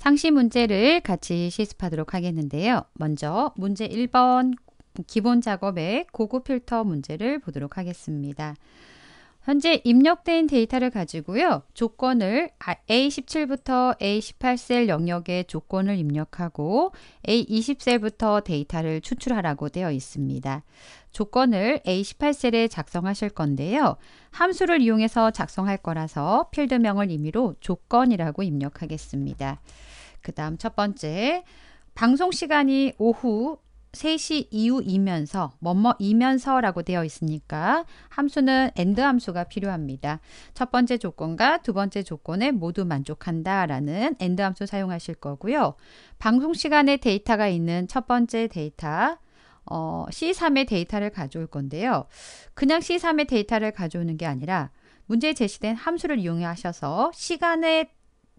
상시 문제를 같이 실습하도록 하겠는데요. 먼저 문제 1번 기본 작업의 고급 필터 문제를 보도록 하겠습니다. 현재 입력된 데이터를 가지고요. 조건을 아, A17부터 A18셀 영역의 조건을 입력하고 A20셀부터 데이터를 추출하라고 되어 있습니다. 조건을 A18셀에 작성하실 건데요. 함수를 이용해서 작성할 거라서 필드명을 임의로 조건이라고 입력하겠습니다. 그 다음 첫 번째, 방송 시간이 오후 3시 이후이면서, 뭐뭐이면서라고 되어 있으니까 함수는 and 함수가 필요합니다. 첫 번째 조건과 두 번째 조건에 모두 만족한다라는 and 함수 사용하실 거고요. 방송 시간에 데이터가 있는 첫 번째 데이터, 어, C3의 데이터를 가져올 건데요. 그냥 C3의 데이터를 가져오는 게 아니라 문제에 제시된 함수를 이용하셔서 시간에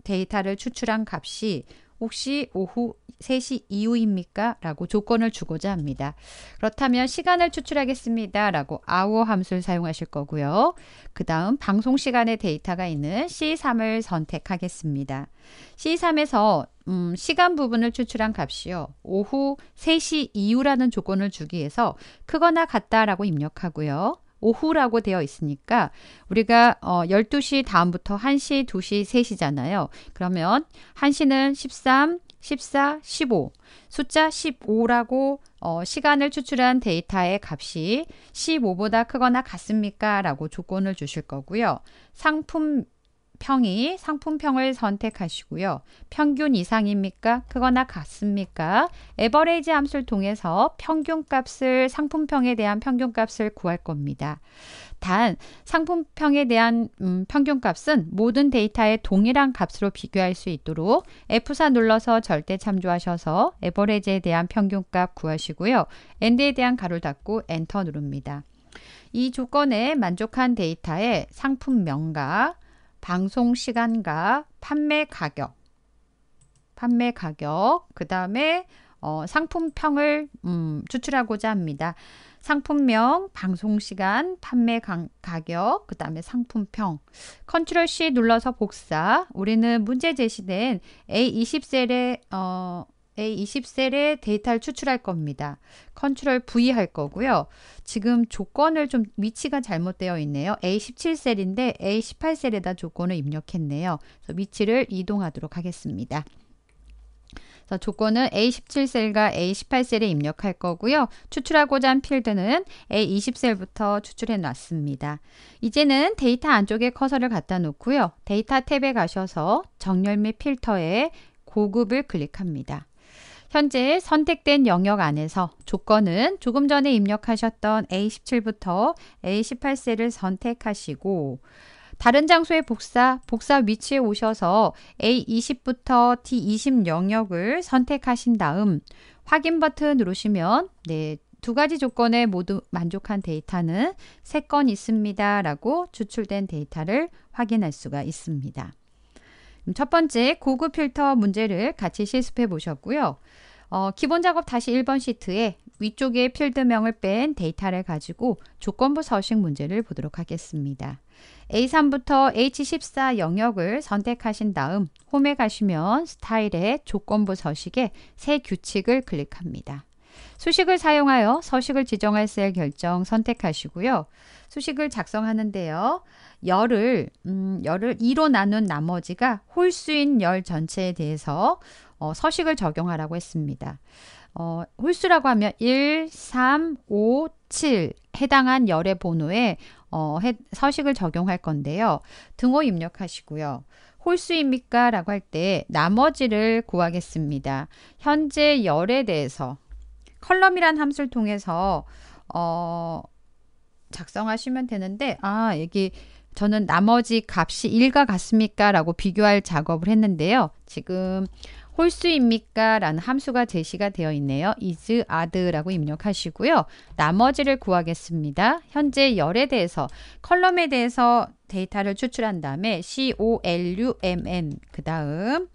데이터를 추출한 값이 혹시 오후 3시 이후입니까? 라고 조건을 주고자 합니다. 그렇다면 시간을 추출하겠습니다. 라고 hour 함수를 사용하실 거고요. 그 다음 방송 시간에 데이터가 있는 C3을 선택하겠습니다. C3에서 음, 시간 부분을 추출한 값이요. 오후 3시 이후라는 조건을 주기 위해서 크거나 같다라고 입력하고요. 오후라고 되어 있으니까 우리가 어 12시 다음부터 1시, 2시, 3시잖아요. 그러면 1시는 13, 14, 15. 숫자 15라고 어, 시간을 추출한 데이터의 값이 15보다 크거나 같습니까? 라고 조건을 주실 거고요. 상품 평이 상품평을 선택하시고요. 평균 이상입니까? 그거나 같습니까? 에버레이지 함수를 통해서 평균값을 상품평에 대한 평균값을 구할 겁니다. 단 상품평에 대한 음, 평균값은 모든 데이터의 동일한 값으로 비교할 수 있도록 F4 눌러서 절대 참조하셔서 에버레이지에 대한 평균값 구하시고요. 엔드에 대한 가로를 닫고 엔터 누릅니다. 이 조건에 만족한 데이터의 상품명과 방송 시간과 판매 가격, 판매 가격, 그 다음에 어, 상품평을 음, 추출하고자 합니다. 상품명, 방송시간, 판매 가, 가격, 그 다음에 상품평. 컨트롤 C 눌러서 복사. 우리는 문제 제시된 A20셀의 어, a 20셀에 데이터를 추출할 겁니다. 컨트롤 V 할 거고요. 지금 조건을 좀 위치가 잘못되어 있네요. A17셀인데 A18셀에다 조건을 입력했네요. 그래서 위치를 이동하도록 하겠습니다. 그래서 조건은 A17셀과 A18셀에 입력할 거고요. 추출하고자 한 필드는 A20셀부터 추출해 놨습니다. 이제는 데이터 안쪽에 커서를 갖다 놓고요. 데이터 탭에 가셔서 정렬 및 필터에 고급을 클릭합니다. 현재 선택된 영역 안에서 조건은 조금 전에 입력하셨던 A17부터 A18셀을 선택하시고 다른 장소의 복사, 복사 위치에 오셔서 A20부터 D20 영역을 선택하신 다음 확인 버튼 누르시면 네, 두 가지 조건에 모두 만족한 데이터는 세 건 있습니다. 라고 추출된 데이터를 확인할 수가 있습니다. 첫 번째 고급 필터 문제를 같이 실습해 보셨고요. 어, 기본 작업 다시 1번 시트에 위쪽에 필드명을 뺀 데이터를 가지고 조건부 서식 문제를 보도록 하겠습니다. A3부터 H14 영역을 선택하신 다음 홈에 가시면 스타일의 조건부 서식에 새 규칙을 클릭합니다. 수식을 사용하여 서식을 지정할 셀 결정 선택하시고요. 수식을 작성하는데요. 열을 음, 열을 2로 나눈 나머지가 홀수인 열 전체에 대해서 어, 서식을 적용하라고 했습니다. 어, 홀수라고 하면 1, 3, 5, 7 해당한 열의 번호에 어, 해, 서식을 적용할 건데요. 등호 입력하시고요. 홀수입니까? 라고 할 때 나머지를 구하겠습니다. 현재 열에 대해서 컬럼이란 함수를 통해서 어, 작성하시면 되는데 아 여기 저는 나머지 값이 1과 같습니까? 라고 비교할 작업을 했는데요. 지금 홀수입니까? 라는 함수가 제시가 되어 있네요. is, ad라고 입력하시고요. 나머지를 구하겠습니다. 현재 열에 대해서 컬럼에 대해서 데이터를 추출한 다음에 column 그 다음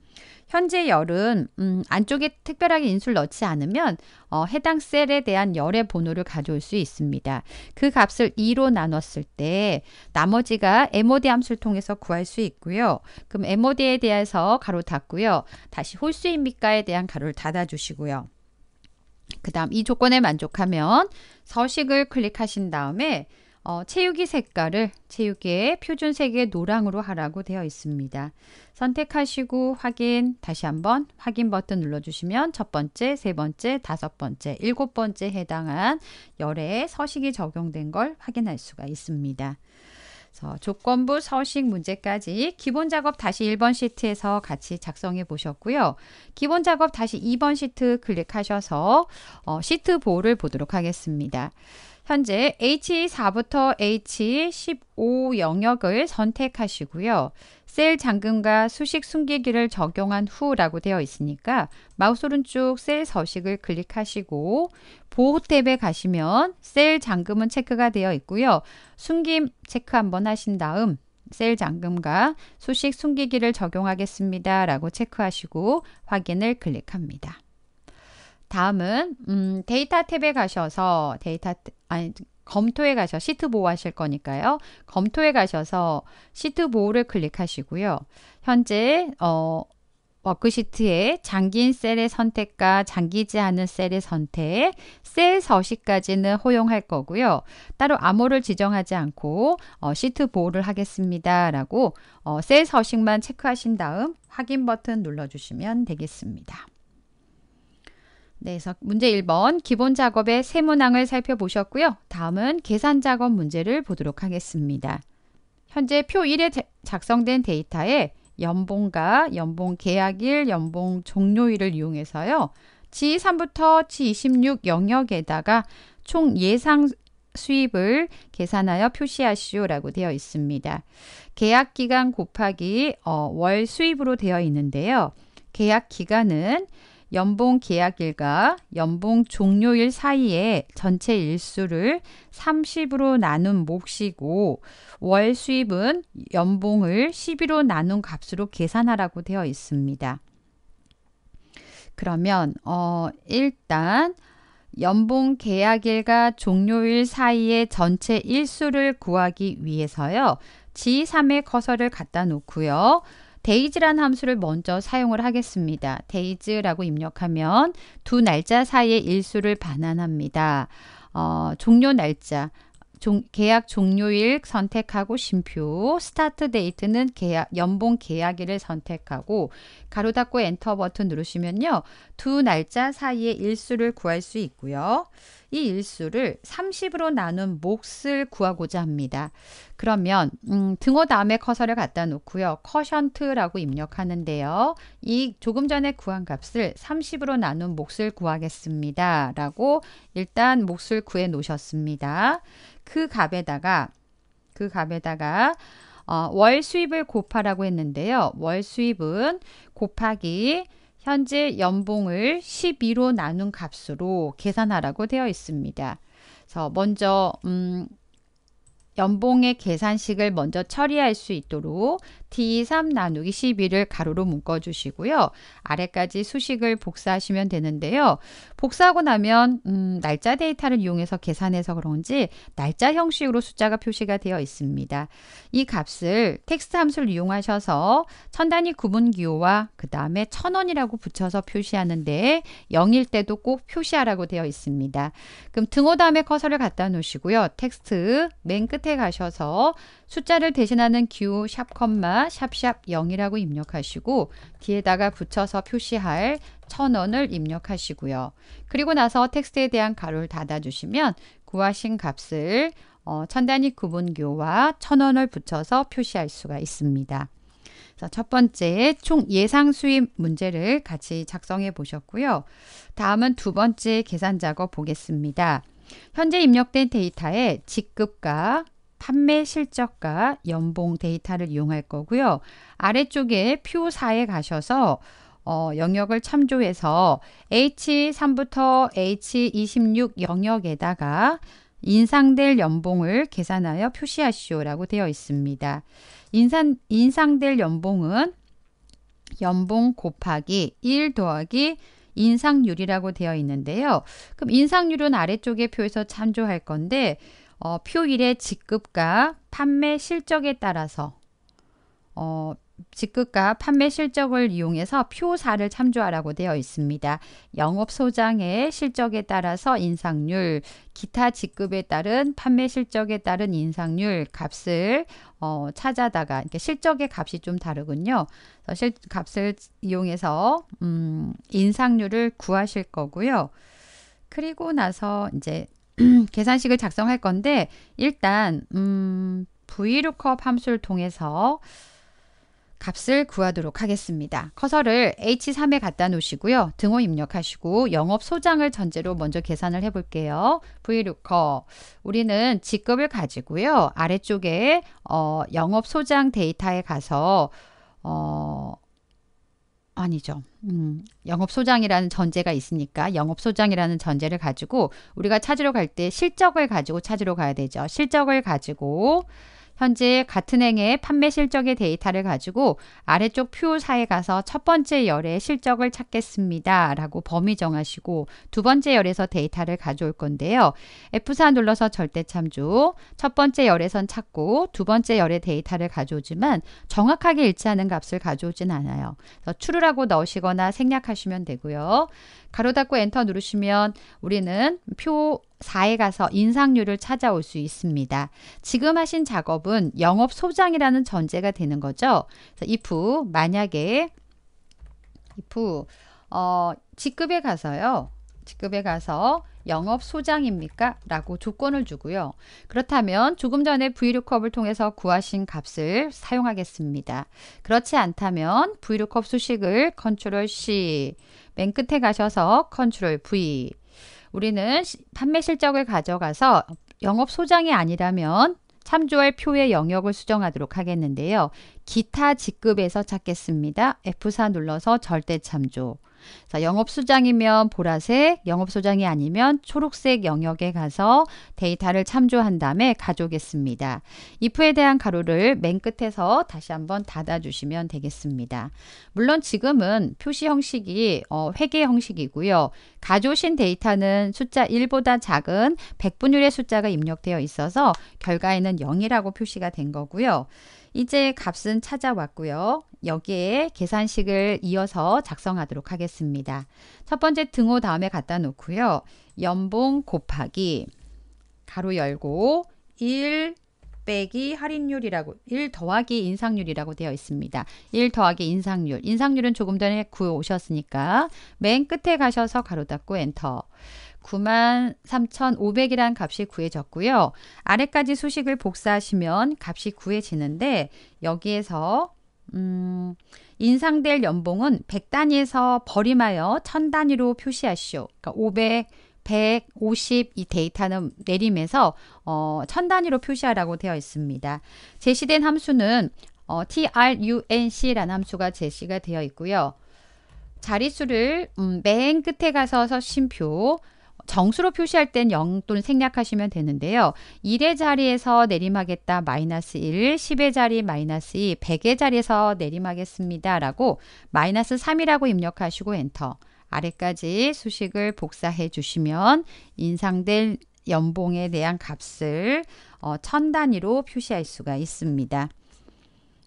현재 열은 음, 안쪽에 특별하게 인수를 넣지 않으면 어, 해당 셀에 대한 열의 번호를 가져올 수 있습니다. 그 값을 2로 나눴을 때 나머지가 MOD 함수를 통해서 구할 수 있고요. 그럼 MOD에 대해서 가로 닫고요. 다시 홀수입니까에 대한 가로를 닫아주시고요. 그 다음 이 조건에 만족하면 서식을 클릭하신 다음에 어, 체육이 색깔을 체육의 표준 색의 노랑으로 하라고 되어 있습니다. 선택하시고 확인, 다시 한번 확인 버튼 눌러주시면 첫 번째, 세 번째, 다섯 번째, 일곱 번째 해당한 열의 서식이 적용된 걸 확인할 수가 있습니다. 조건부 서식 문제까지 기본 작업 다시 1번 시트에서 같이 작성해 보셨고요. 기본 작업 다시 2번 시트 클릭하셔서 어, 시트 보호를 보도록 하겠습니다. 현재 H4부터 H15 영역을 선택하시고요. 셀 잠금과 수식 숨기기를 적용한 후라고 되어 있으니까 마우스 오른쪽 셀 서식을 클릭하시고 보호 탭에 가시면 셀 잠금은 체크가 되어 있고요. 숨김 체크 한번 하신 다음 셀 잠금과 수식 숨기기를 적용하겠습니다. 라고 체크하시고 확인을 클릭합니다. 다음은 음, 데이터 탭에 가셔서 데이터 아니 검토에 가셔 시트 보호 하실 거니까요. 검토에 가셔서 시트 보호를 클릭하시고요. 현재 어, 워크시트에 장긴 셀의 선택과 장기지 않은 셀의 선택, 셀 서식까지는 허용할 거고요. 따로 암호를 지정하지 않고 어, 시트 보호를 하겠습니다. 라고 어, 셀 서식만 체크하신 다음 확인 버튼 눌러주시면 되겠습니다. 네, 그래서 문제 1번 기본 작업의 세문항을 살펴보셨고요. 다음은 계산 작업 문제를 보도록 하겠습니다. 현재 표 1에 작성된 데이터에 연봉과 연봉 계약일, 연봉 종료일을 이용해서요. G3부터 G26 영역에다가 총 예상 수입을 계산하여 표시하시오라고 되어 있습니다. 계약 기간 곱하기 어, 월 수입으로 되어 있는데요. 계약 기간은 연봉 계약일과 연봉 종료일 사이에 전체 일수를 30으로 나눈 몫이고 월 수입은 연봉을 10으로 나눈 값으로 계산하라고 되어 있습니다. 그러면 어 일단 연봉 계약일과 종료일 사이의 전체 일수를 구하기 위해서요. G3의 커서를 갖다 놓고요. 데이즈란 함수를 먼저 사용을 하겠습니다. 데이즈라고 입력하면 두 날짜 사이의 일수를 반환합니다. 어, 종료 날짜 종, 계약 종료일 선택하고 심표, 스타트 데이트는 계약, 연봉 계약일을 선택하고 가로 닫고 엔터 버튼 누르시면요. 두 날짜 사이에 일수를 구할 수 있고요. 이 일수를 30으로 나눈 몫을 구하고자 합니다. 그러면 음, 등호 다음에 커서를 갖다 놓고요. 커션트라고 입력하는데요. 이 조금 전에 구한 값을 30으로 나눈 몫을 구하겠습니다. 라고 일단 몫을 구해 놓으셨습니다. 그 값에다가 그 값에다가 어, 월 수입을 곱하라고 했는데요. 월 수입은 곱하기 현재 연봉을 12로 나눈 값으로 계산하라고 되어 있습니다. 그래서 먼저 음, 연봉의 계산식을 먼저 처리할 수 있도록 D3 나누기 11을 가로로 묶어주시고요. 아래까지 수식을 복사하시면 되는데요. 복사하고 나면 음, 날짜 데이터를 이용해서 계산해서 그런지 날짜 형식으로 숫자가 표시가 되어 있습니다. 이 값을 텍스트 함수를 이용하셔서 천 단위 구분 기호와 그 다음에 천 원이라고 붙여서 표시하는데 0일 때도 꼭 표시하라고 되어 있습니다. 그럼 등호 다음에 커서를 갖다 놓으시고요. 텍스트 맨 끝에 가셔서 숫자를 대신하는 기호 샵 컴마 샵샵 0이라고 입력하시고 뒤에다가 붙여서 표시할 1 0 0 0원을 입력하시고요. 그리고 나서 텍스트에 대한 가로를 닫아주시면 구하신 값을 어, 천 단위 구분교와 1 0 0 0 원을 붙여서 표시할 수가 있습니다. 첫 번째 총 예상 수입 문제를 같이 작성해 보셨고요. 다음은 두 번째 계산 작업 보겠습니다. 현재 입력된 데이터에 직급과 판매 실적과 연봉 데이터를 이용할 거고요. 아래쪽에 표 4에 가셔서 어, 영역을 참조해서 H3부터 H26 영역에다가 인상될 연봉을 계산하여 표시하시오라고 되어 있습니다. 인상, 인상될 연봉은 연봉 곱하기 1 더하기 인상률이라고 되어 있는데요. 그럼 인상률은 아래쪽의 표에서 참조할 건데 어, 표일의 직급과 판매 실적에 따라서 어, 직급과 판매 실적을 이용해서 표사를 참조하라고 되어 있습니다. 영업 소장의 실적에 따라서 인상률, 기타 직급에 따른 판매 실적에 따른 인상률 값을 어, 찾아다가 이렇게 그러니까 실적의 값이 좀 다르군요. 실 값을 이용해서 음, 인상률을 구하실 거고요. 그리고 나서 이제 음, 계산식을 작성할 건데 일단 음, vlookup 함수를 통해서 값을 구하도록 하겠습니다. 커서를 H3에 갖다 놓으시고요. 등호 입력하시고 영업 소장을 전제로 먼저 계산을 해볼게요. vlookup 우리는 직급을 가지고요. 아래쪽에 어, 영업 소장 데이터에 가서 어, 아니죠. 음, 영업소장이라는 전제가 있으니까 영업소장이라는 전제를 가지고 우리가 찾으러 갈 때 실적을 가지고 찾으러 가야 되죠. 실적을 가지고 현재 같은 행의 판매 실적의 데이터를 가지고 아래쪽 표사에 가서 첫 번째 열의 실적을 찾겠습니다. 라고 범위 정하시고 두 번째 열에서 데이터를 가져올 건데요. F4 눌러서 절대 참조, 첫 번째 열에선 찾고 두 번째 열의 데이터를 가져오지만 정확하게 일치하는 값을 가져오진 않아요. 그래서 추루라고 넣으시거나 생략하시면 되고요. 가로 닫고 엔터 누르시면 우리는 표 4에 가서 인상률을 찾아올 수 있습니다. 지금 하신 작업은 영업 소장이라는 전제가 되는 거죠. if 만약에 if 어, 직급에 가서요. 직급에 가서 영업 소장입니까? 라고 조건을 주고요. 그렇다면 조금 전에 v l o o 을 통해서 구하신 값을 사용하겠습니다. 그렇지 않다면 v l o o 수식을 컨트롤 C 맨 끝에 가셔서 컨트롤 V 우리는 판매 실적을 가져가서 영업 소장이 아니라면 참조할 표의 영역을 수정하도록 하겠는데요. 기타 직급에서 찾겠습니다. F4 눌러서 절대 참조. 자, 영업소장이면 보라색, 영업소장이 아니면 초록색 영역에 가서 데이터를 참조한 다음에 가져오겠습니다. if에 대한 가로를 맨 끝에서 다시 한번 닫아주시면 되겠습니다. 물론 지금은 표시 형식이 어, 회계 형식이고요. 가져오신 데이터는 숫자 1보다 작은 백분율의 숫자가 입력되어 있어서 결과에는 0이라고 표시가 된 거고요. 이제 값은 찾아왔고요. 여기에 계산식을 이어서 작성하도록 하겠습니다. 첫 번째 등호 다음에 갖다 놓고요. 연봉 곱하기 가로 열고 1 빼기 할인율이라고 1 더하기 인상률이라고 되어 있습니다. 1 더하기 인상률. 인상률은 조금 전에 구해 오셨으니까 맨 끝에 가셔서 가로 닫고 엔터. 93,500이란 값이 구해졌고요. 아래까지 수식을 복사하시면 값이 구해지는데 여기에서 음, 인상될 연봉은 100단위에서 버림하여 1000단위로 표시하시오. 그러니까 500, 150이 데이터는 내림에서 어, 1000단위로 표시하라고 되어 있습니다. 제시된 함수는 어, trunc라는 함수가 제시가 되어 있고요. 자릿수를 음, 맨 끝에 가서 서심표 정수로 표시할 땐 0 또는 생략하시면 되는데요. 1의 자리에서 내림하겠다 마이너스 1, 10의 자리 마이너스 2, 100의 자리에서 내림하겠습니다. 라고 마이너스 3이라고 입력하시고 엔터. 아래까지 수식을 복사해 주시면 인상될 연봉에 대한 값을 어, 천 단위로 표시할 수가 있습니다.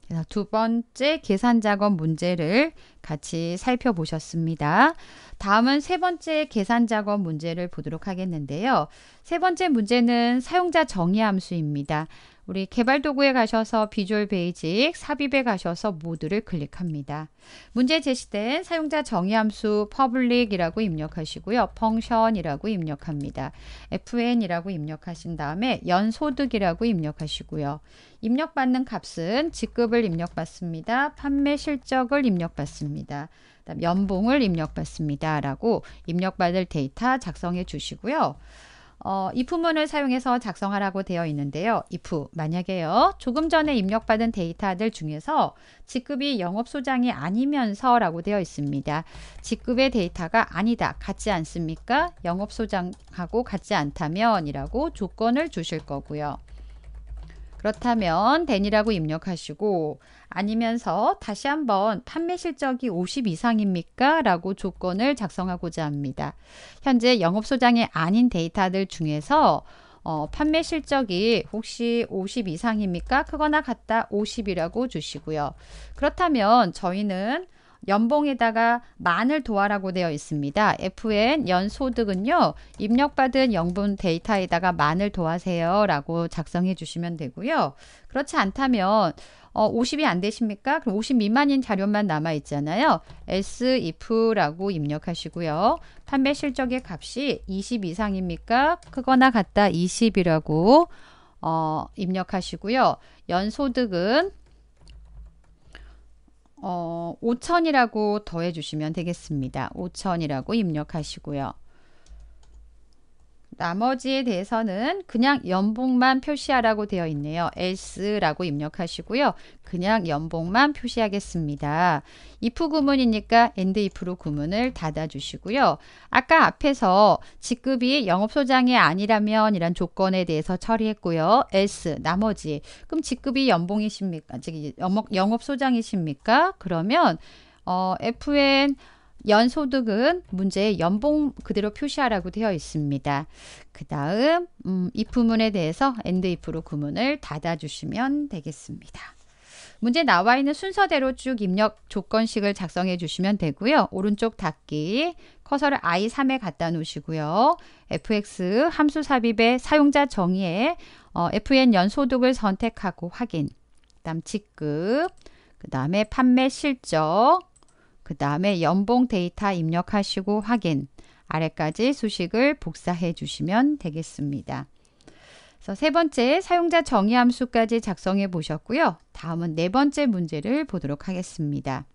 그래서 두 번째 계산 작업 문제를 같이 살펴보셨습니다. 다음은 세 번째 계산 작업 문제를 보도록 하겠는데요. 세 번째 문제는 사용자 정의 함수입니다. 우리 개발 도구에 가셔서 비주얼 베이직 삽입에 가셔서 모드를 클릭합니다. 문제 제시된 사용자 정의 함수 public이라고 입력하시고요. 펑션이라고 입력합니다. fn이라고 입력하신 다음에 연소득이라고 입력하시고요. 입력받는 값은 직급을 입력받습니다. 판매 실적을 입력받습니다. 연봉을 입력받습니다. 라고 입력받을 데이터 작성해 주시고요. 어, if문을 사용해서 작성하라고 되어 있는데요. if 만약에요. 조금 전에 입력받은 데이터들 중에서 직급이 영업소장이 아니면서 라고 되어 있습니다. 직급의 데이터가 아니다. 같지 않습니까? 영업소장하고 같지 않다면 이라고 조건을 주실 거고요. 그렇다면 t h 이라고 입력하시고 아니면서 다시 한번 판매 실적이 50 이상입니까? 라고 조건을 작성하고자 합니다. 현재 영업 소장의 아닌 데이터들 중에서 어, 판매 실적이 혹시 50 이상입니까? 크거나 같다 50이라고 주시고요. 그렇다면 저희는 연봉에다가 만을 도하라고 되어 있습니다. FN 연소득은요. 입력받은 연봉 데이터에다가 만을 도하세요. 라고 작성해 주시면 되고요. 그렇지 않다면 어, 50이 안 되십니까? 그럼 50 미만인 자료만 남아 있잖아요. S if라고 입력하시고요. 판매 실적의 값이 20 이상입니까? 크거나 같다 20이라고 어, 입력하시고요. 연소득은 어, 5 0 0 0이라고 더해 주시면 되겠습니다. 5 0 0 0이라고 입력하시고요. 나머지에 대해서는 그냥 연봉만 표시하라고 되어 있네요. else라고 입력하시고요. 그냥 연봉만 표시하겠습니다. if 구문이니까 and if로 구문을 닫아주시고요. 아까 앞에서 직급이 영업소장이 아니라면 이란 조건에 대해서 처리했고요. else 나머지 그럼 직급이 연봉이십니까? 즉 영업소장이십니까? 그러면 어, FN 연소득은 문제의 연봉 그대로 표시하라고 되어 있습니다. 그 다음 음, 이 부문에 대해서 and if로 구문을 닫아주시면 되겠습니다. 문제 나와 있는 순서대로 쭉 입력 조건식을 작성해 주시면 되고요. 오른쪽 닫기, 커서를 i3에 갖다 놓으시고요. fx 함수 삽입의 사용자 정의에 어, fn 연소득을 선택하고 확인, 그 다음 직급, 그 다음에 판매 실적, 그 다음에 연봉 데이터 입력하시고 확인 아래까지 수식을 복사해 주시면 되겠습니다. 그래서 세 번째 사용자 정의 함수까지 작성해 보셨고요. 다음은 네 번째 문제를 보도록 하겠습니다.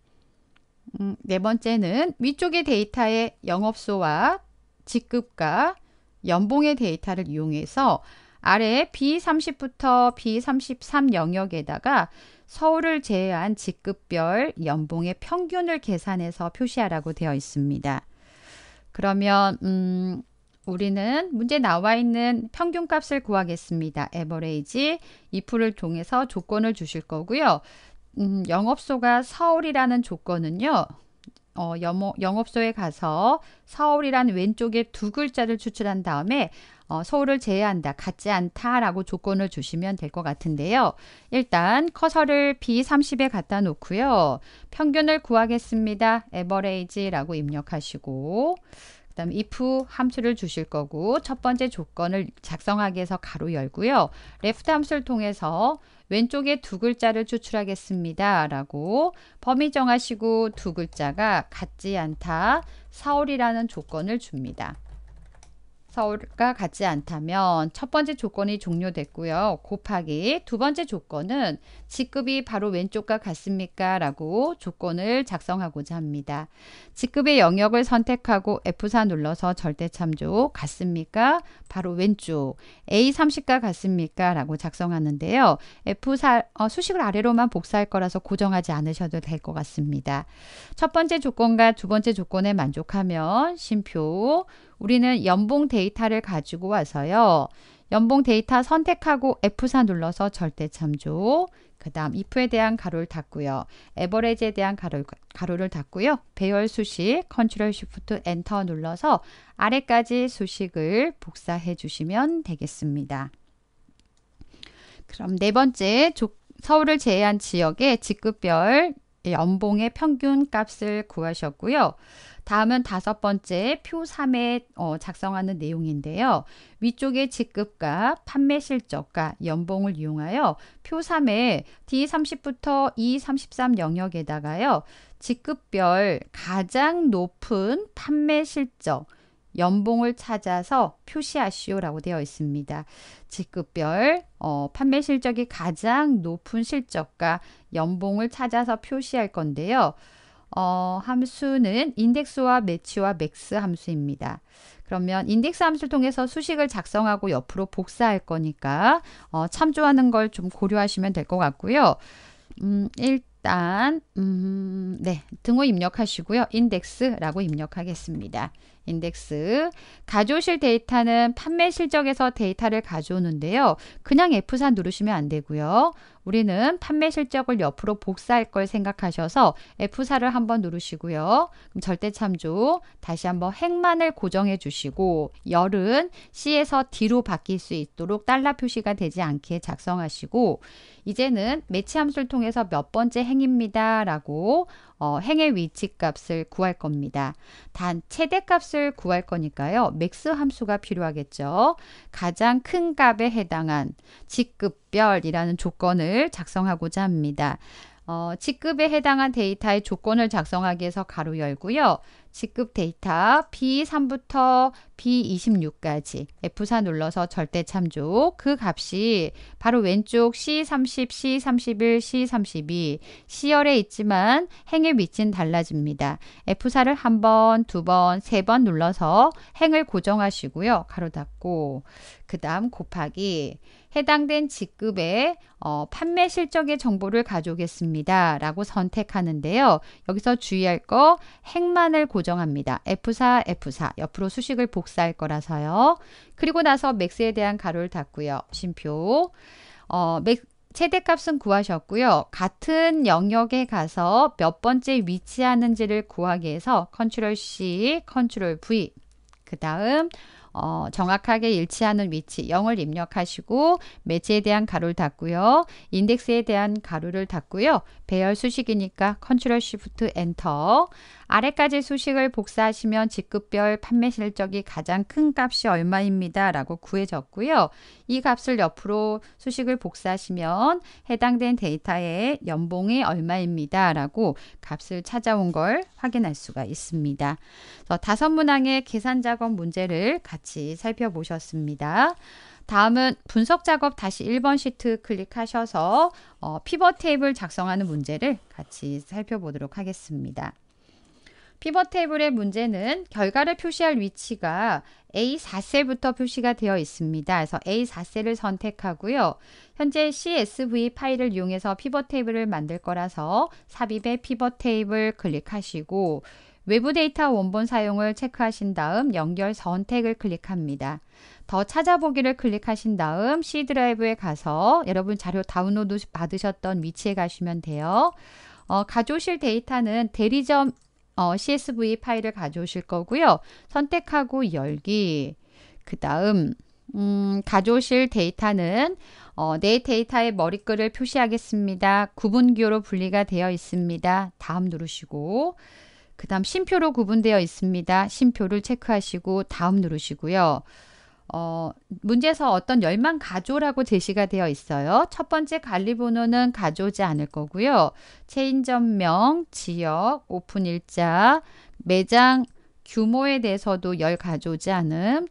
음, 네 번째는 위쪽의 데이터의 영업소와 직급과 연봉의 데이터를 이용해서 아래 B30부터 B33 영역에다가 서울을 제외한 직급별 연봉의 평균을 계산해서 표시하라고 되어 있습니다. 그러면 음, 우리는 문제 나와 있는 평균값을 구하겠습니다. 에버레이지 2풀을 통해서 조건을 주실 거고요. 음, 영업소가 서울이라는 조건은요. 어, 영업소에 가서 서울이란 왼쪽에 두 글자를 추출한 다음에 어, 서울을 제외한다, 같지 않다라고 조건을 주시면 될 것 같은데요. 일단 커서를 B30에 갖다 놓고요. 평균을 구하겠습니다. 에버레이지라고 입력하시고 그 다음 if 함수를 주실 거고 첫 번째 조건을 작성하기 위해서 가로 열고요. left 함수를 통해서 왼쪽에 두 글자를 추출하겠습니다. 라고 범위 정하시고 두 글자가 같지 않다. 4월이라는 조건을 줍니다. 서울과 같지 않다면 첫 번째 조건이 종료됐고요. 곱하기 두 번째 조건은 직급이 바로 왼쪽과 같습니까? 라고 조건을 작성하고자 합니다. 직급의 영역을 선택하고 F4 눌러서 절대참조 같습니까? 바로 왼쪽 A30과 같습니까? 라고 작성하는데요. F4 어, 수식을 아래로만 복사할 거라서 고정하지 않으셔도 될 것 같습니다. 첫 번째 조건과 두 번째 조건에 만족하면 심표 우리는 연봉 데이터를 가지고 와서요. 연봉 데이터 선택하고 F4 눌러서 절대 참조. 그 다음 if에 대한 가로를 닫고요. 에버레지에 대한 가로, 가로를 닫고요. 배열 수식 컨트롤 쉬프트 엔터 눌러서 아래까지 수식을 복사해 주시면 되겠습니다. 그럼 네 번째 서울을 제외한 지역의 직급별 연봉의 평균 값을 구하셨고요. 다음은 다섯 번째 표 3에 어, 작성하는 내용인데요. 위쪽에 직급과 판매 실적과 연봉을 이용하여 표 3에 D30부터 E33 영역에다가요. 직급별 가장 높은 판매 실적 연봉을 찾아서 표시하시오라고 되어 있습니다. 직급별 어, 판매 실적이 가장 높은 실적과 연봉을 찾아서 표시할 건데요. 어, 함수는 인덱스와 매치와 맥스 함수입니다. 그러면 인덱스 함수를 통해서 수식을 작성하고 옆으로 복사할 거니까 어, 참조하는 걸 좀 고려하시면 될 것 같고요. 음, 일단 음, 네 등호 입력하시고요. 인덱스라고 입력하겠습니다. 인덱스 가져오실 데이터는 판매 실적에서 데이터를 가져오는데요. 그냥 F4 누르시면 안 되고요. 우리는 판매 실적을 옆으로 복사할 걸 생각하셔서 F4를 한번 누르시고요. 그럼 절대 참조 다시 한번 행만을 고정해 주시고 열은 C에서 D로 바뀔 수 있도록 달러 표시가 되지 않게 작성하시고 이제는 매치 함수를 통해서 몇 번째 행입니다 라고 어, 행의 위치값을 구할 겁니다. 단 최대값을 구할 거니까요. 맥스 함수가 필요하겠죠. 가장 큰 값에 해당한 직급별이라는 조건을 작성하고자 합니다. 어, 직급에 해당한 데이터의 조건을 작성하기 위해서 가로 열고요. C급 데이터 B3부터 B26까지 F4 눌러서 절대 참조 그 값이 바로 왼쪽 C30, C31, C32 C열에 있지만 행의 위치는 달라집니다. F4를 한 번, 두 번, 세 번 눌러서 행을 고정하시고요. 가로 닫고 그 다음 곱하기 해당된 직급의 어, 판매 실적의 정보를 가져오겠습니다. 라고 선택하는데요. 여기서 주의할 거 행만을 고정 고정합니다. F4, F4 옆으로 수식을 복사할 거라서요. 그리고 나서 맥스에 대한 가로를 닫고요. 심표 어, 맥, 최대값은 구하셨고요. 같은 영역에 가서 몇 번째 위치하는지를 구하기 위해서 컨트롤 C, 컨트롤 V 그 다음 어, 정확하게 일치하는 위치 0을 입력하시고 매체에 대한 가로를 닫고요. 인덱스에 대한 가로를 닫고요. 대열 수식이니까 컨트롤 시프트 엔터 아래까지 수식을 복사하시면 직급별 판매 실적이 가장 큰 값이 얼마입니다 라고 구해졌고요. 이 값을 옆으로 수식을 복사하시면 해당된 데이터의 연봉이 얼마입니다 라고 값을 찾아온 걸 확인할 수가 있습니다. 다섯 문항의 계산 작업 문제를 같이 살펴보셨습니다. 다음은 분석 작업 다시 1번 시트 클릭하셔서 어, 피벗 테이블 작성하는 문제를 같이 살펴보도록 하겠습니다. 피벗 테이블의 문제는 결과를 표시할 위치가 A4셀부터 표시가 되어 있습니다. 그래서 A4셀을 선택하고요. 현재 CSV 파일을 이용해서 피벗 테이블을 만들 거라서 삽입의 피벗 테이블 클릭하시고 외부 데이터 원본 사용을 체크하신 다음 연결 선택을 클릭합니다. 더 찾아보기를 클릭하신 다음 C 드라이브에 가서 여러분 자료 다운로드 받으셨던 위치에 가시면 돼요. 어, 가져오실 데이터는 대리점 어, CSV 파일을 가져오실 거고요. 선택하고 열기. 그 다음 음, 가져오실 데이터는 어, 내 데이터의 머리글을 표시하겠습니다. 구분기호로 분리가 되어 있습니다. 다음 누르시고 그 다음 심표로 구분되어 있습니다. 심표를 체크하시고 다음 누르시고요. 어, 문제에서 어떤 열망 가조라고 제시가 되어 있어요. 첫 번째 관리 번호는 가져지 않을 거고요. 체인점명, 지역, 오픈 일자, 매장 규모에 대해서도 열가져지 않음,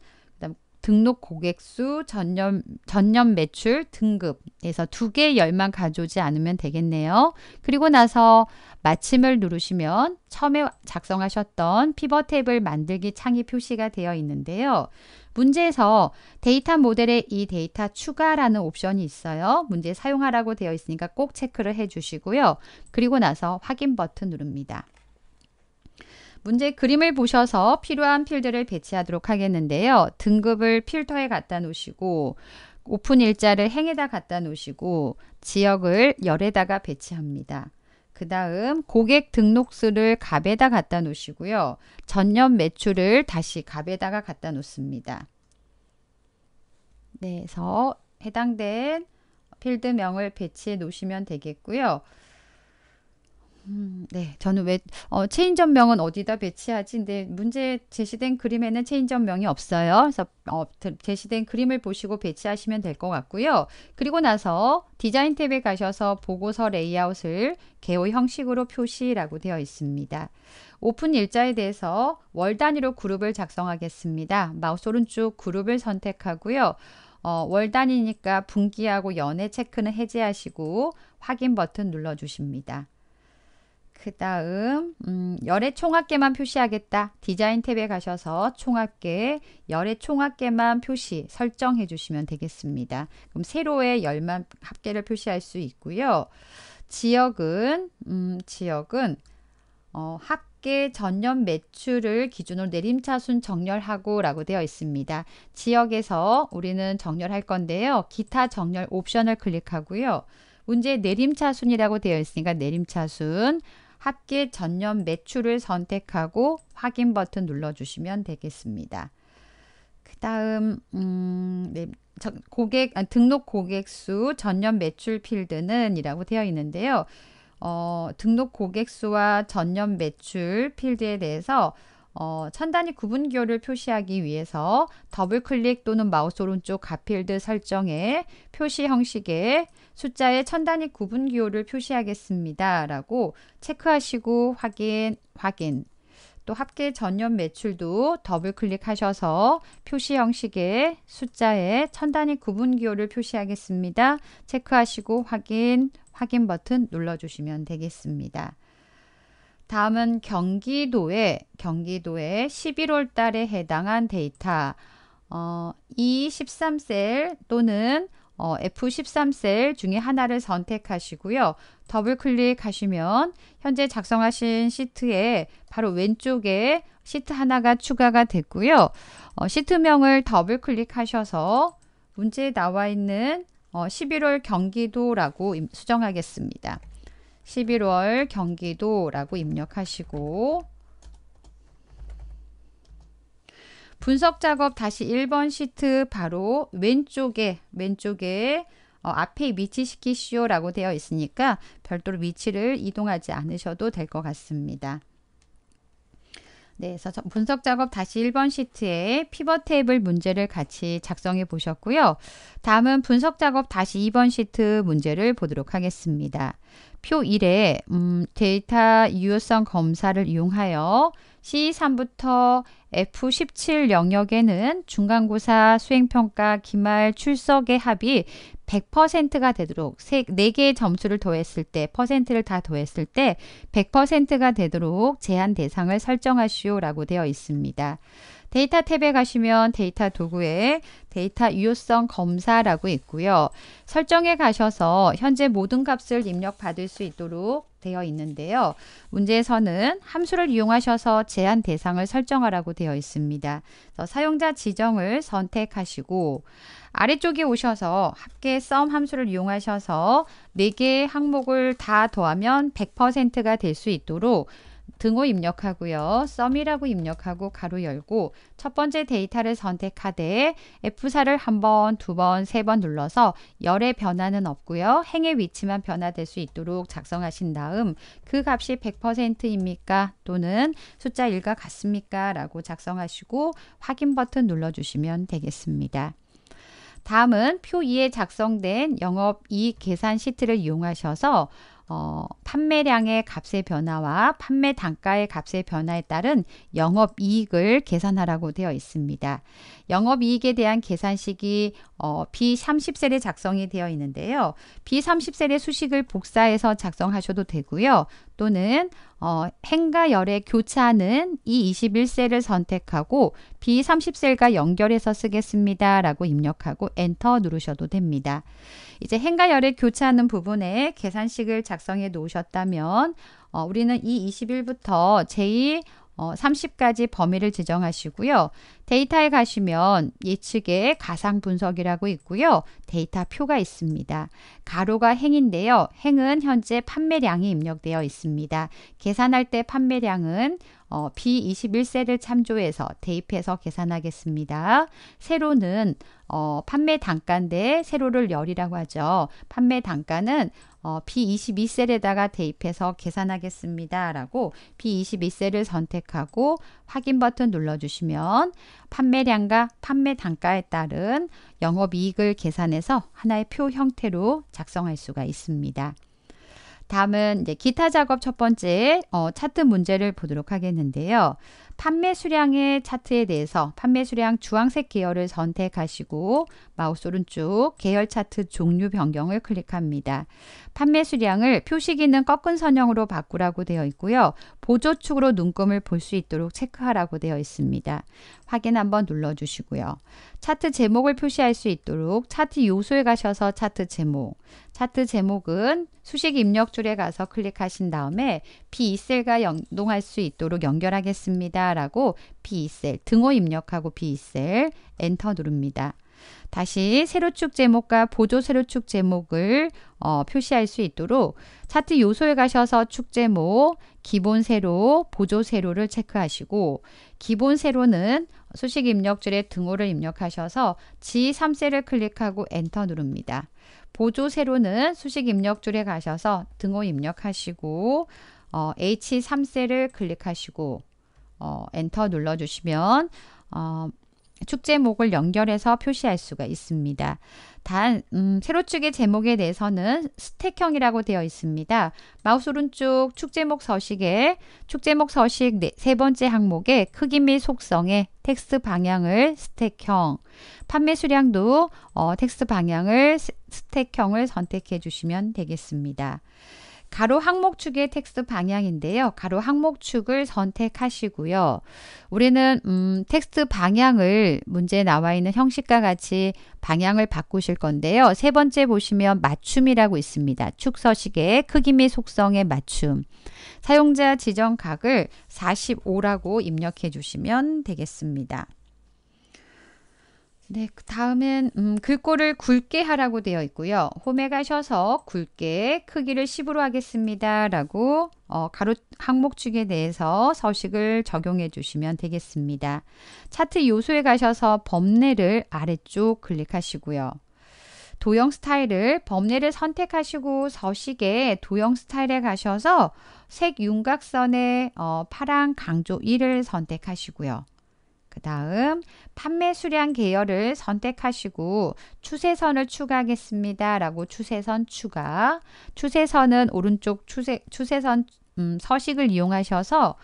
등록 고객 수, 전년, 전년 매출, 등급에서 두 개 열만 가져오지 않으면 되겠네요. 그리고 나서 마침을 누르시면 처음에 작성하셨던 피벗 탭을 만들기 창이 표시가 되어 있는데요. 문제에서 데이터 모델에 이 데이터 추가라는 옵션이 있어요. 문제 사용하라고 되어 있으니까 꼭 체크를 해 주시고요. 그리고 나서 확인 버튼 누릅니다. 문제 그림을 보셔서 필요한 필드를 배치하도록 하겠는데요. 등급을 필터에 갖다 놓으시고 오픈 일자를 행에다 갖다 놓으시고 지역을 열에다가 배치합니다. 그 다음 고객 등록수를 갑에다 갖다 놓으시고요. 전년 매출을 다시 갑에다가 갖다 놓습니다. 네, 그래서 해당된 필드명을 배치해 놓으시면 되겠고요. 음, 네. 저는 왜, 어, 체인점명은 어디다 배치하지? 근데 문제 제시된 그림에는 체인점명이 없어요. 그래서, 어, 제시된 그림을 보시고 배치하시면 될 것 같고요. 그리고 나서 디자인 탭에 가셔서 보고서 레이아웃을 개호 형식으로 표시라고 되어 있습니다. 오픈 일자에 대해서 월 단위로 그룹을 작성하겠습니다. 마우스 오른쪽 그룹을 선택하고요. 어, 월 단위니까 분기하고 연애 체크는 해제하시고 확인 버튼 눌러주십니다. 그 다음 음, 열의 총합계만 표시하겠다. 디자인 탭에 가셔서 총합계, 열의 총합계만 표시 설정해 주시면 되겠습니다. 그럼 세로에 열만 합계를 표시할 수 있고요. 지역은 음, 지역은 어, 합계 전년 매출을 기준으로 내림차순 정렬하고 라고 되어 있습니다. 지역에서 우리는 정렬할 건데요. 기타 정렬 옵션을 클릭하고요. 문제 내림차순이라고 되어 있으니까 내림차순 합계 전년 매출을 선택하고 확인 버튼 눌러주시면 되겠습니다. 그 다음 음, 네, 고객 아, 등록 고객 수 전년 매출 필드는 이라고 되어 있는데요. 어, 등록 고객 수와 전년 매출 필드에 대해서 어, 천 단위 구분 기호를 표시하기 위해서 더블 클릭 또는 마우스 오른쪽 가필드 설정에 표시 형식의 숫자의 천 단위 구분 기호를 표시하겠습니다. 라고 체크하시고 확인, 확인. 또 합계 전년 매출도 더블 클릭하셔서 표시 형식의 숫자의 천 단위 구분 기호를 표시하겠습니다. 체크하시고 확인, 확인 버튼 눌러주시면 되겠습니다. 다음은 경기도에 경기도에 11월 달에 해당한 데이터 어, E13셀 또는 어, F13셀 중에 하나를 선택하시고요. 더블 클릭하시면 현재 작성하신 시트에 바로 왼쪽에 시트 하나가 추가가 됐고요. 어, 시트명을 더블 클릭하셔서 문제에 나와 있는 어, 11월 경기도라고 수정하겠습니다. 11월 경기도라고 입력하시고 분석 작업 다시 1번 시트 바로 왼쪽에 왼쪽에 어, 앞에 위치시키시오 라고 되어 있으니까 별도로 위치를 이동하지 않으셔도 될 것 같습니다. 네, 그래서 분석 작업 다시 1번 시트에 피벗 테이블 문제를 같이 작성해 보셨고요. 다음은 분석 작업 다시 2번 시트 문제를 보도록 하겠습니다. 표 1에 음, 데이터 유효성 검사를 이용하여 C3부터 F17 영역에는 중간고사, 수행평가, 기말, 출석의 합이 100%가 되도록 4개의 점수를 더했을 때, 퍼센트를 다 더했을 때 100%가 되도록 제한 대상을 설정하시오라고 되어 있습니다. 데이터 탭에 가시면 데이터 도구에 데이터 유효성 검사라고 있고요. 설정에 가셔서 현재 모든 값을 입력받을 수 있도록 되어 있는데요. 문제에서는 함수를 이용하셔서 제한 대상을 설정하라고 되어 있습니다. 사용자 지정을 선택하시고 아래쪽에 오셔서 합계 썸 함수를 이용하셔서 4개의 항목을 다 더하면 100%가 될 수 있도록 등호 입력하고요. 썸이라고 입력하고 가로 열고 첫 번째 데이터를 선택하되 F4를 한 번, 두 번, 세 번 눌러서 열의 변화는 없고요. 행의 위치만 변화될 수 있도록 작성하신 다음 그 값이 100%입니까? 또는 숫자 1과 같습니까? 라고 작성하시고 확인 버튼 눌러주시면 되겠습니다. 다음은 표 2에 작성된 영업 이익 계산 시트를 이용하셔서 어, 판매량의 값의 변화와 판매 단가의 값의 변화에 따른 영업 이익을 계산하라고 되어 있습니다. 영업이익에 대한 계산식이 어, B30셀에 작성이 되어 있는데요. B30셀의 수식을 복사해서 작성하셔도 되고요. 또는 어, 행과 열의 교차는 이 21셀을 선택하고 B30셀과 연결해서 쓰겠습니다. 라고 입력하고 엔터 누르셔도 됩니다. 이제 행과 열의 교차하는 부분에 계산식을 작성해 놓으셨다면 어, 우리는 이 21부터 제일 어, 30가지 범위를 지정하시고요. 데이터에 가시면 예측의 가상 분석이라고 있고요. 데이터 표가 있습니다. 가로가 행인데요. 행은 현재 판매량이 입력되어 있습니다. 계산할 때 판매량은 어, B21세를 참조해서 대입해서 계산하겠습니다. 세로는 어, 판매 단가인데 세로를 열이라고 하죠. 판매 단가는 어, B22셀에다가 대입해서 계산하겠습니다. 라고 B22셀을 선택하고 확인 버튼 눌러주시면 판매량과 판매 단가에 따른 영업이익을 계산해서 하나의 표 형태로 작성할 수가 있습니다. 다음은 이제 기타 작업 첫 번째 어, 차트 문제를 보도록 하겠는데요. 판매 수량의 차트에 대해서 판매 수량 주황색 계열을 선택하시고 마우스 오른쪽 계열 차트 종류 변경을 클릭합니다. 판매 수량을 표시 기는 꺾은 선형으로 바꾸라고 되어 있고요. 보조축으로 눈금을 볼 수 있도록 체크하라고 되어 있습니다. 확인 한번 눌러주시고요. 차트 제목을 표시할 수 있도록 차트 요소에 가셔서 차트 제목, 차트 제목은 수식 입력 줄에 가서 클릭하신 다음에 b 2셀과 연동할 수 있도록 연결하겠습니다. 라고 b 셀 등호 입력하고 b 셀 엔터 누릅니다. 다시 세로축 제목과 보조 세로축 제목을 어, 표시할 수 있도록 차트 요소에 가셔서 축 제목, 기본 세로, 보조 세로를 체크하시고 기본 세로는 수식 입력줄에 등호를 입력하셔서 G3셀을 클릭하고 엔터 누릅니다. 보조 세로는 수식 입력줄에 가셔서 등호 입력하시고 어, H3셀을 클릭하시고 어, 엔터 눌러주시면 어, 축제목을 연결해서 표시할 수가 있습니다. 단, 음, 세로축의 제목에 대해서는 스택형이라고 되어 있습니다. 마우스 오른쪽 축제목 서식에 축제목 서식 네, 세 번째 항목에 크기 및 속성에 텍스트 방향을 스택형, 판매 수량도 어, 텍스트 방향을 스택형을 선택해 주시면 되겠습니다. 가로 항목축의 텍스트 방향인데요. 가로 항목축을 선택하시고요. 우리는 음, 텍스트 방향을 문제에 나와 있는 형식과 같이 방향을 바꾸실 건데요. 세 번째 보시면 맞춤이라고 있습니다. 축 서식의 크기 및 속성의 맞춤. 사용자 지정각을 45라고 입력해 주시면 되겠습니다. 네, 그 다음엔 음, 글꼴을 굵게 하라고 되어 있고요. 홈에 가셔서 굵게 크기를 10으로 하겠습니다. 라고 어, 가로 항목축에 대해서 서식을 적용해 주시면 되겠습니다. 차트 요소에 가셔서 범례를 아래쪽 클릭하시고요. 도형 스타일을 범례를 선택하시고 서식에 도형 스타일에 가셔서 색윤곽선에 어, 파랑 강조 1을 선택하시고요. 그 다음 판매 수량 계열을 선택하시고 추세선을 추가하겠습니다. 라고 추세선 추가 추세선은 오른쪽 추세, 추세선 음, 서식을 이용하셔서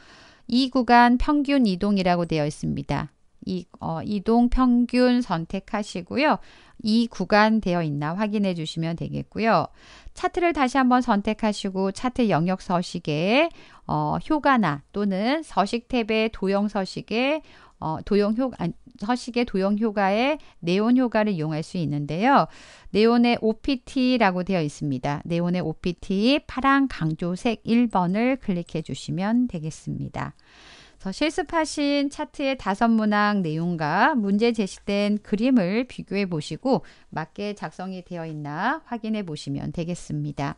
이 구간 평균 이동이라고 되어 있습니다. 이, 어, 이동 평균 선택하시고요. 이 구간 되어 있나 확인해 주시면 되겠고요. 차트를 다시 한번 선택하시고 차트 영역 서식에 어, 효과나 또는 서식 탭의 도형 서식에 어, 도형효 서식의 도형효과에 네온효과를 이용할 수 있는데요. 네온의 OPT라고 되어 있습니다. 네온의 OPT 파랑 강조색 1번을 클릭해 주시면 되겠습니다. 그래서 실습하신 차트의 다섯 문항 내용과 문제 제시된 그림을 비교해 보시고 맞게 작성이 되어 있나 확인해 보시면 되겠습니다.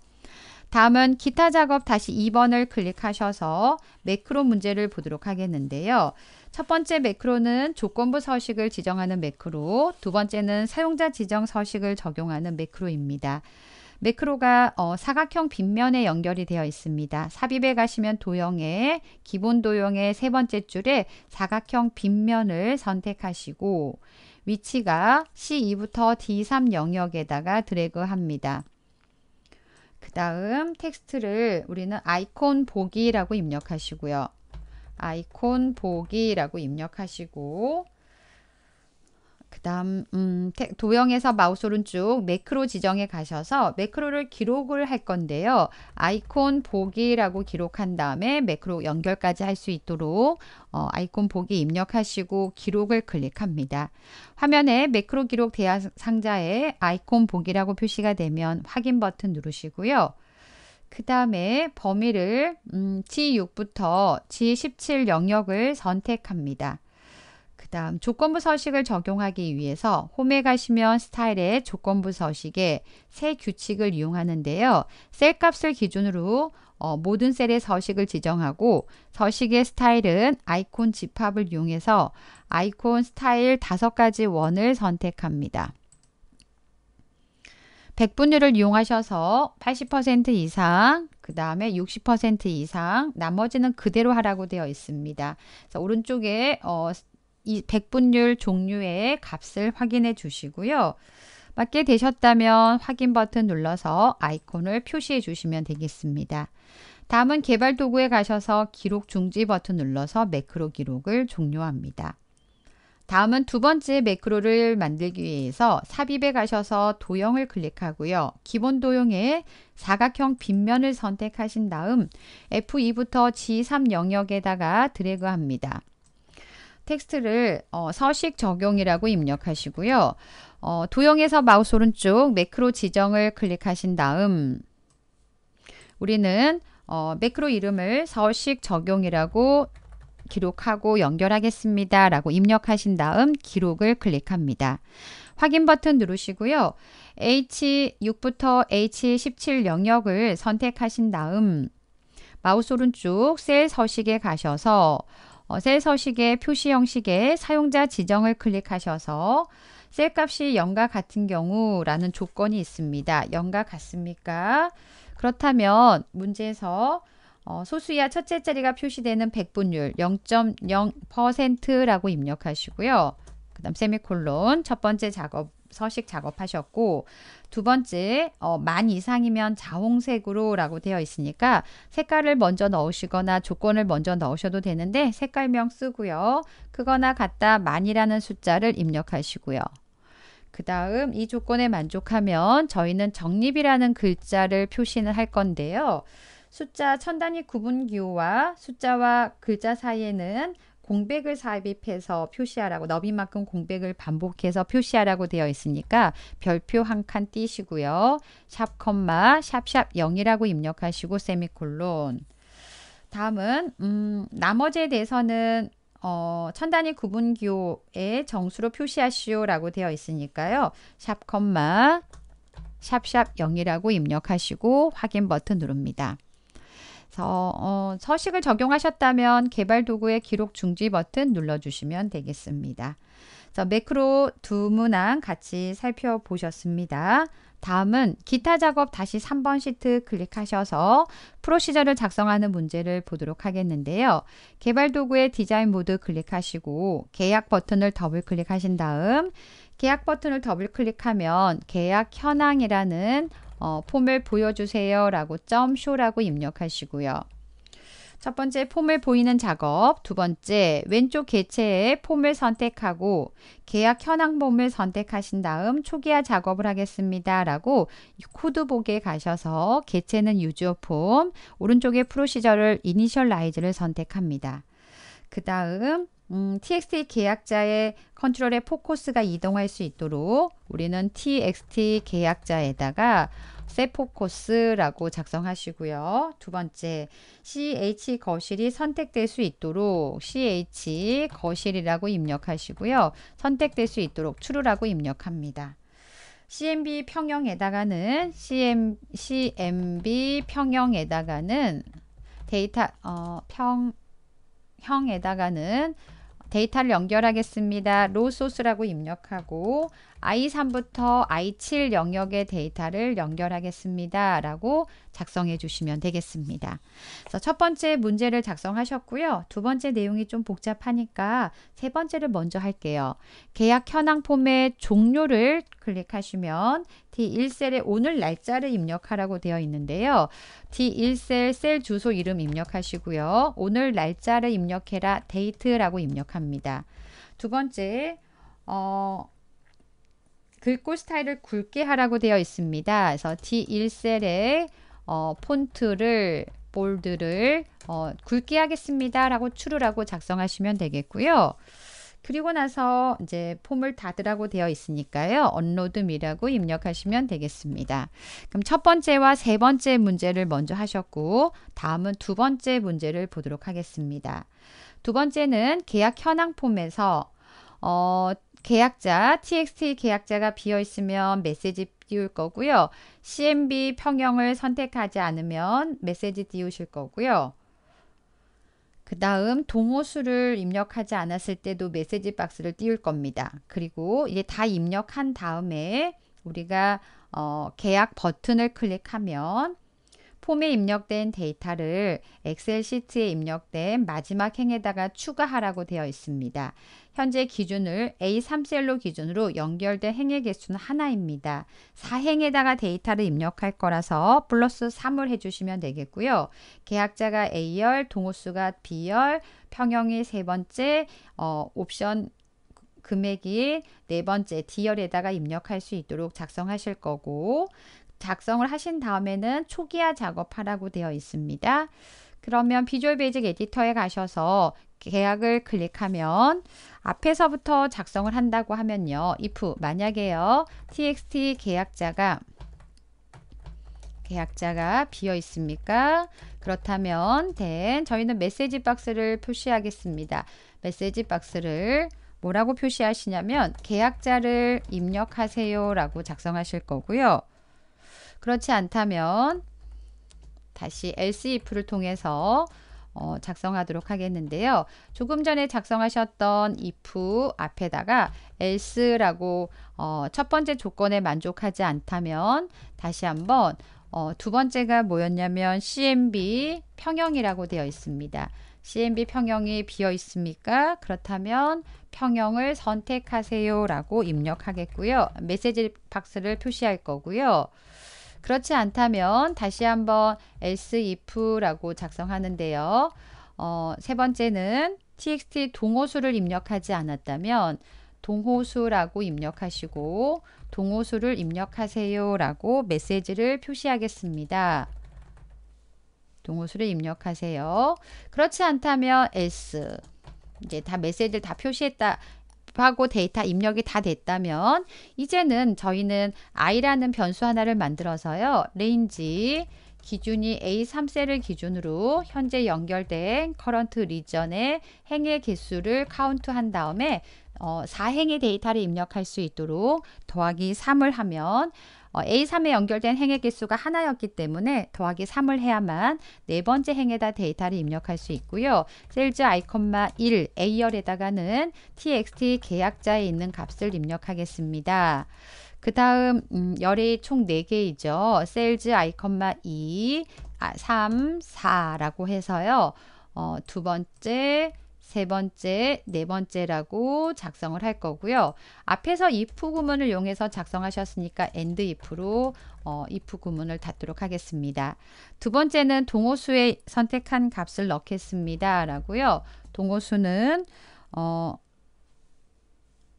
다음은 기타 작업 다시 2번을 클릭하셔서 매크로 문제를 보도록 하겠는데요. 첫 번째 매크로는 조건부 서식을 지정하는 매크로, 두 번째는 사용자 지정 서식을 적용하는 매크로입니다. 매크로가 어, 사각형 빗면에 연결이 되어 있습니다. 삽입에 가시면 도형에 기본 도형의 세 번째 줄에 사각형 빗면을 선택하시고 위치가 C2부터 D3 영역에다가 드래그합니다. 그 다음 텍스트를 우리는 아이콘 보기라고 입력하시고요. 아이콘 보기라고 입력하시고 그 다음 음, 도형에서 마우스 오른쪽 매크로 지정에 가셔서 매크로를 기록을 할 건데요. 아이콘 보기라고 기록한 다음에 매크로 연결까지 할 수 있도록 어, 아이콘 보기 입력하시고 기록을 클릭합니다. 화면에 매크로 기록 대화 상자에 아이콘 보기라고 표시가 되면 확인 버튼 누르시고요. 그 다음에 범위를 음, G6부터 G17 영역을 선택합니다. 그 다음 조건부 서식을 적용하기 위해서 홈에 가시면 스타일의 조건부 서식에 새 규칙을 이용하는데요. 셀 값을 기준으로 어, 모든 셀의 서식을 지정하고 서식의 스타일은 아이콘 집합을 이용해서 아이콘 스타일 5가지 원을 선택합니다. 백분율을 이용하셔서 80% 이상, 그 다음에 60% 이상, 나머지는 그대로 하라고 되어 있습니다. 그래서 오른쪽에 어, 이 백분율 종류의 값을 확인해 주시고요. 맞게 되셨다면 확인 버튼 눌러서 아이콘을 표시해 주시면 되겠습니다. 다음은 개발 도구에 가셔서 기록 중지 버튼 눌러서 매크로 기록을 종료합니다. 다음은 두 번째 매크로를 만들기 위해서 삽입에 가셔서 도형을 클릭하고요. 기본 도형에 사각형 빗면을 선택하신 다음 F2부터 G3 영역에다가 드래그합니다. 텍스트를 어, 서식 적용이라고 입력하시고요. 어, 도형에서 마우스 오른쪽 매크로 지정을 클릭하신 다음 우리는 어, 매크로 이름을 서식 적용이라고 기록하고 연결하겠습니다. 라고 입력하신 다음 기록을 클릭합니다. 확인 버튼 누르시고요. H6부터 H17 영역을 선택하신 다음 마우스 오른쪽 셀 서식에 가셔서 어, 셀 서식의 표시 형식의 사용자 지정을 클릭하셔서 셀 값이 0과 같은 경우라는 조건이 있습니다. 0과 같습니까? 그렇다면 문제에서 어, 소수이하 첫째 자리가 표시되는 백분율 0.0%라고 입력하시고요. 그 다음 세미콜론 첫 번째 작업 서식 작업하셨고 두 번째 어, 만 이상이면 자홍색으로 라고 되어 있으니까 색깔을 먼저 넣으시거나 조건을 먼저 넣으셔도 되는데 색깔명 쓰고요. 그거나 같다 만이라는 숫자를 입력하시고요. 그 다음 이 조건에 만족하면 저희는 적립이라는 글자를 표시는 할 건데요. 숫자 천 단위 구분 기호와 숫자와 글자 사이에는 공백을 삽입해서 표시하라고 너비만큼 공백을 반복해서 표시하라고 되어 있으니까 별표 한 칸 띄시고요. 샵 컴마 샵샵 0이라고 입력하시고 세미콜론 다음은 음, 나머지에 대해서는 어, 천단위 구분 기호에 정수로 표시하시오라고 되어 있으니까요. 샵 컴마 샵샵 0이라고 입력하시고 확인 버튼 누릅니다. 서, 어, 서식을 적용하셨다면 개발 도구의 기록 중지 버튼 눌러주시면 되겠습니다. 자, 매크로 두 문항 같이 살펴보셨습니다. 다음은 기타 작업 다시 3번 시트 클릭하셔서 프로시저를 작성하는 문제를 보도록 하겠는데요. 개발 도구의 디자인 모드 클릭하시고 계약 버튼을 더블 클릭하신 다음 계약 버튼을 더블 클릭하면 계약 현황이라는 어, 폼을 보여주세요 라고 점쇼라고 입력하시고요. 첫 번째 폼을 보이는 작업, 두 번째 왼쪽 개체에 폼을 선택하고 계약 현황 폼을 선택하신 다음 초기화 작업을 하겠습니다. 라고 코드복에 가셔서 개체는 유저 폼, 오른쪽에 프로시저를 이니셜라이즈를 선택합니다. 그 다음 음, TXT 계약자의 컨트롤의 포커스가 이동할 수 있도록 우리는 TXT 계약자에다가 세포코스라고 작성하시고요. 두 번째, CH 거실이 선택될 수 있도록 CH 거실이라고 입력하시고요. 선택될 수 있도록 true라고 입력합니다. CMB 평형에다가는 CM, CMB 평형에다가는 데이터 어, 평형에다가는 데이터를 연결하겠습니다. 로 소스라고 입력하고 I3부터 I7 영역의 데이터를 연결하겠습니다. 라고 작성해 주시면 되겠습니다. 그래서 첫 번째 문제를 작성하셨고요. 두 번째 내용이 좀 복잡하니까 세 번째를 먼저 할게요. 계약 현황 폼의 종료를 클릭하시면 D1셀에 오늘 날짜를 입력하라고 되어 있는데요. D1셀 셀 주소 이름 입력하시고요. 오늘 날짜를 입력해라 데이트라고 입력합니다. 두 번째, 어, 글꼴 그 스타일을 굵게 하라고 되어 있습니다. 그래서 D1셀에 어, 폰트를 볼드를 어, 굵게 하겠습니다. 라고 추르라고 작성하시면 되겠고요. 그리고 나서 이제 폼을 닫으라고 되어 있으니까요. 언로드 미라고 입력하시면 되겠습니다. 그럼 첫 번째와 세 번째 문제를 먼저 하셨고 다음은 두 번째 문제를 보도록 하겠습니다. 두 번째는 계약 현황 폼에서 어, 계약자, TXT 계약자가 비어 있으면 메시지 띄울 거고요. CMB 평형을 선택하지 않으면 메시지 띄우실 거고요. 그 다음 동호수를 입력하지 않았을 때도 메시지 박스를 띄울 겁니다. 그리고 이제 다 입력한 다음에 우리가 어, 계약 버튼을 클릭하면 폼에 입력된 데이터를 엑셀 시트에 입력된 마지막 행에다가 추가하라고 되어 있습니다. 현재 기준을 A3셀로 기준으로 연결된 행의 개수는 하나입니다. 4행에다가 데이터를 입력할 거라서 플러스 3을 해주시면 되겠고요. 계약자가 A열, 동호수가 B열, 평형이 세 번째, 어, 옵션 금액이 네 번째 D열에다가 입력할 수 있도록 작성하실 거고 작성을 하신 다음에는 초기화 작업하라고 되어 있습니다. 그러면 비주얼 베이직 에디터에 가셔서 계약을 클릭하면 앞에서부터 작성을 한다고 하면요. if 만약에요. txt 계약자가 계약자가 비어 있습니까? 그렇다면 된 저희는 메시지 박스를 표시하겠습니다. 메시지 박스를 뭐라고 표시하시냐면 계약자를 입력하세요 라고 작성하실 거고요. 그렇지 않다면 다시 elseif를 통해서 어, 작성하도록 하겠는데요. 조금 전에 작성하셨던 if 앞에다가 else라고 어, 첫 번째 조건에 만족하지 않다면 다시 한번 어, 두 번째가 뭐였냐면 CMB 평형이라고 되어 있습니다. CMB 평형이 비어 있습니까? 그렇다면 평형을 선택하세요라고 입력하겠고요. 메시지 박스를 표시할 거고요. 그렇지 않다면 다시 한번 else if라고 작성하는데요. 어, 세 번째는 txt 동호수를 입력하지 않았다면 동호수라고 입력하시고 동호수를 입력하세요라고 메시지를 표시하겠습니다. 동호수를 입력하세요. 그렇지 않다면 else 이제 다 메시지를 다 표시했다 연습하고 데이터 입력이 다 됐다면 이제는 저희는 i라는 변수 하나를 만들어서요. 레인지 기준이 A3셀을 기준으로 현재 연결된 커런트 리전의 행의 개수를 카운트한 다음에 어, 4행의 데이터를 입력할 수 있도록 더하기 3을 하면 어, A3에 연결된 행의 개수가 하나였기 때문에 더하기 3을 해야만 네 번째 행에다 데이터를 입력할 수 있고요. 셀즈 아1 A열에다가는 txt 계약자에 있는 값을 입력하겠습니다. 그 다음 음, 열이 총 4개이죠. 셀즈 아 2, 3, 4라고 해서요. 어, 두 번째 세 번째, 네 번째라고 작성을 할 거고요. 앞에서 if 구문을 이용해서 작성하셨으니까 and if로 어, if 구문을 닫도록 하겠습니다. 두 번째는 동호수에 선택한 값을 넣겠습니다. 라고요. 동호수는 어,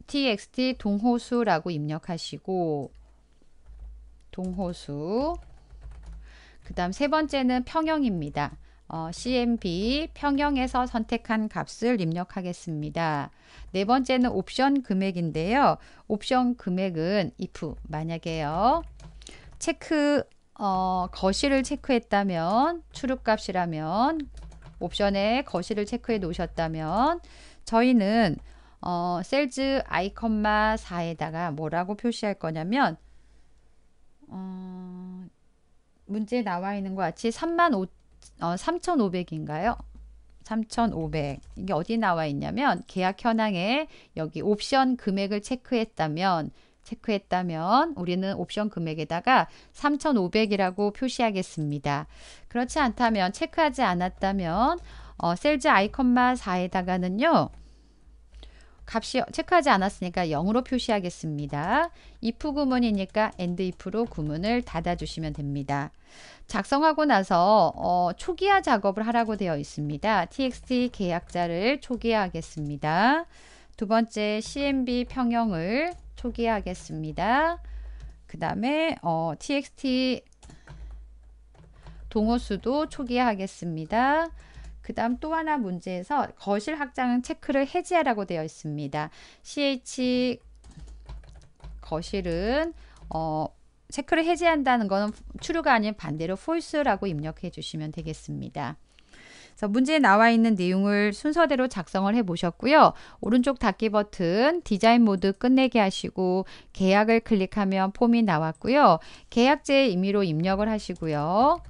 txt 동호수라고 입력하시고 동호수 그 다음 세 번째는 평형입니다. 어, CMB 평형에서 선택한 값을 입력하겠습니다. 네 번째는 옵션 금액인데요. 옵션 금액은 if 만약에요. 체크 어, 거실을 체크했다면 출입값이라면 옵션에 거실을 체크해 놓으셨다면 저희는 어, 셀즈 아이컨마 4에다가 뭐라고 표시할 거냐면 어, 문제 에 나와 있는 것 같이 3만 5 어, 3,500인가요? 3,500. 이게 어디 나와 있냐면 계약 현황에 여기 옵션 금액을 체크했다면 체크했다면 우리는 옵션 금액에다가 3,500이라고 표시하겠습니다. 그렇지 않다면 체크하지 않았다면 어, 셀즈 아이콘마 4에다가는요. 값이 체크하지 않았으니까 0으로 표시하겠습니다. if 구문이니까 and if로 구문을 닫아주시면 됩니다. 작성하고 나서 어, 초기화 작업을 하라고 되어 있습니다. txt 계약자를 초기화하겠습니다. 두 번째 cmb 평형을 초기화하겠습니다. 그 다음에 어, txt 동호수도 초기화하겠습니다. 그 다음 또 하나 문제에서 거실 확장 체크를 해제하라고 되어 있습니다. CH 거실은 어, 체크를 해제한다는 것은 추루가 아닌 반대로 false라고 입력해 주시면 되겠습니다. 그래서 문제에 나와 있는 내용을 순서대로 작성을 해 보셨고요. 오른쪽 닫기 버튼 디자인 모드 끝내게 하시고 계약을 클릭하면 폼이 나왔고요. 계약제 임의로 입력을 하시고요.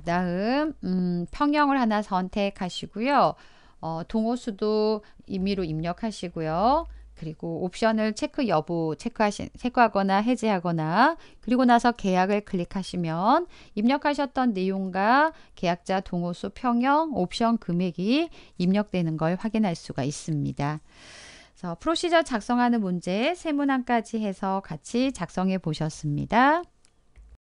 그 다음 음, 평형을 하나 선택하시고요. 어, 동호수도 임의로 입력하시고요. 그리고 옵션을 체크 여부 체크하신, 체크하거나 해제하거나 그리고 나서 계약을 클릭하시면 입력하셨던 내용과 계약자 동호수 평형 옵션 금액이 입력되는 걸 확인할 수가 있습니다. 그래서 프로시저 작성하는 문제 세문항까지 해서 같이 작성해 보셨습니다.